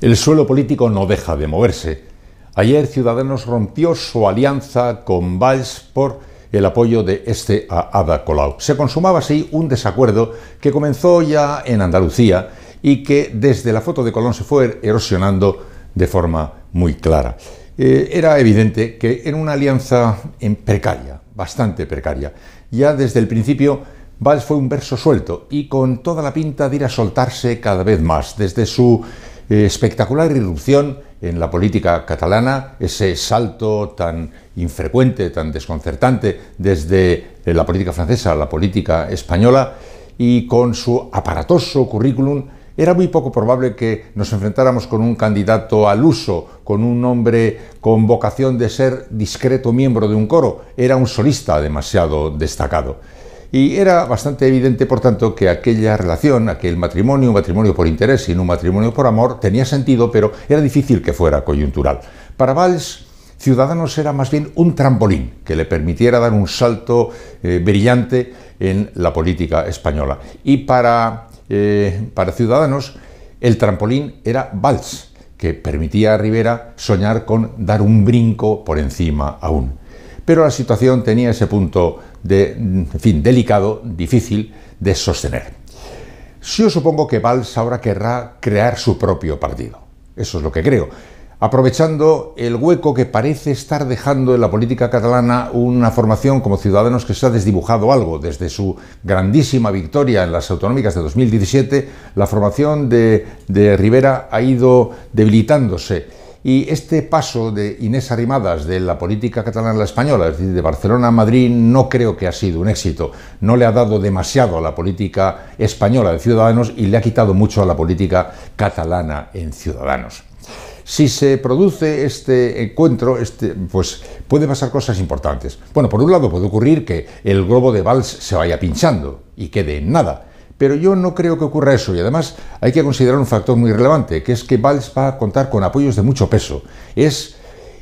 El suelo político no deja de moverse. Ayer Ciudadanos rompió su alianza con Valls por el apoyo de este a Ada Colau. Se consumaba así un desacuerdo que comenzó ya en Andalucía y que desde la foto de Colón se fue erosionando de forma muy clara. Eh, era evidente que en una alianza en precaria, bastante precaria, ya desde el principio Valls fue un verso suelto y con toda la pinta de ir a soltarse cada vez más, desde su eh, espectacular irrupción en la política catalana, ese salto tan infrecuente, tan desconcertante desde eh, la política francesa a la política española, y con su aparatoso currículum era muy poco probable que nos enfrentáramos con un candidato al uso, con un hombre con vocación de ser discreto miembro de un coro. Era un solista demasiado destacado. Y era bastante evidente, por tanto, que aquella relación, aquel matrimonio, un matrimonio por interés y no un matrimonio por amor, tenía sentido, pero era difícil que fuera coyuntural. Para Valls, Ciudadanos era más bien un trampolín que le permitiera dar un salto eh, brillante en la política española. Y para, eh, para Ciudadanos, el trampolín era Valls, que permitía a Rivera soñar con dar un brinco por encima aún. Pero la situación tenía ese punto de, en fin, delicado, difícil de sostener. Yo supongo que Valls ahora querrá crear su propio partido. Eso es lo que creo. Aprovechando el hueco que parece estar dejando en la política catalana una formación como Ciudadanos que se ha desdibujado algo. Desde su grandísima victoria en las autonómicas de 2017, la formación de, de Rivera ha ido debilitándose. Y este paso de Inés Arrimadas de la política catalana a la española, es decir, de Barcelona a Madrid, no creo que ha sido un éxito. No le ha dado demasiado a la política española de Ciudadanos y le ha quitado mucho a la política catalana en Ciudadanos. Si se produce este encuentro, este, pues puede pasar cosas importantes. Bueno, por un lado puede ocurrir que el globo de Valls se vaya pinchando y quede en nada pero yo no creo que ocurra eso y además hay que considerar un factor muy relevante, que es que Valls va a contar con apoyos de mucho peso. Es,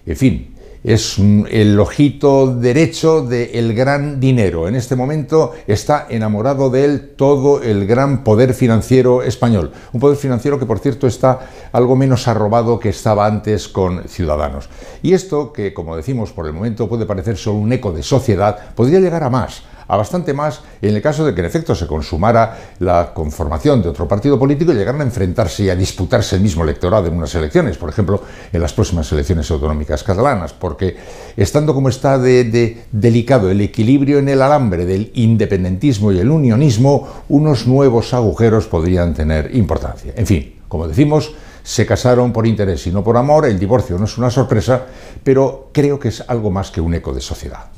en fin, es el ojito derecho del gran dinero. En este momento está enamorado de él todo el gran poder financiero español. Un poder financiero que, por cierto, está algo menos arrobado que estaba antes con Ciudadanos. Y esto, que como decimos por el momento puede parecer solo un eco de sociedad, podría llegar a más a bastante más en el caso de que en efecto se consumara la conformación de otro partido político y llegaran a enfrentarse y a disputarse el mismo electorado en unas elecciones, por ejemplo, en las próximas elecciones autonómicas catalanas, porque estando como está delicado el equilibrio en el alambre del independentismo y el unionismo, unos nuevos agujeros podrían tener importancia. En fin, como decimos, se casaron por interés y no por amor, el divorcio no es una sorpresa, pero creo que es algo más que un eco de sociedad.